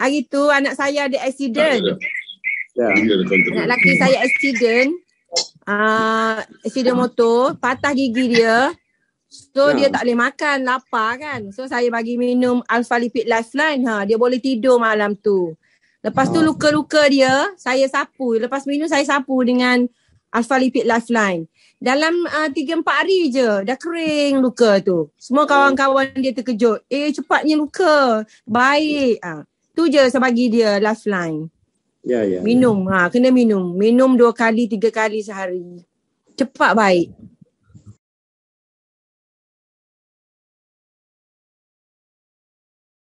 Hari tu anak saya ada accident. Ya. Ya. Ya, anak lelaki saya accident. Uh, accident motor. Patah gigi dia. So dia tak boleh makan. Lapar kan. So saya bagi minum Alpha Lipid Lifeline. Ha. Dia boleh tidur malam tu. Lepas tu ah. luka-luka dia. Saya sapu. Lepas minum saya sapu dengan Alpha Lipid Lifeline dalam ah, tiga uh, empat hari je dah kering luka tu. Semua kawan-kawan dia terkejut. Eh cepatnya luka. Baik. Ha. Tu je saya bagi dia last line. Ya, ya. ya. Minum. Ya. Ha, kena minum. Minum dua kali, tiga kali sehari. Cepat baik.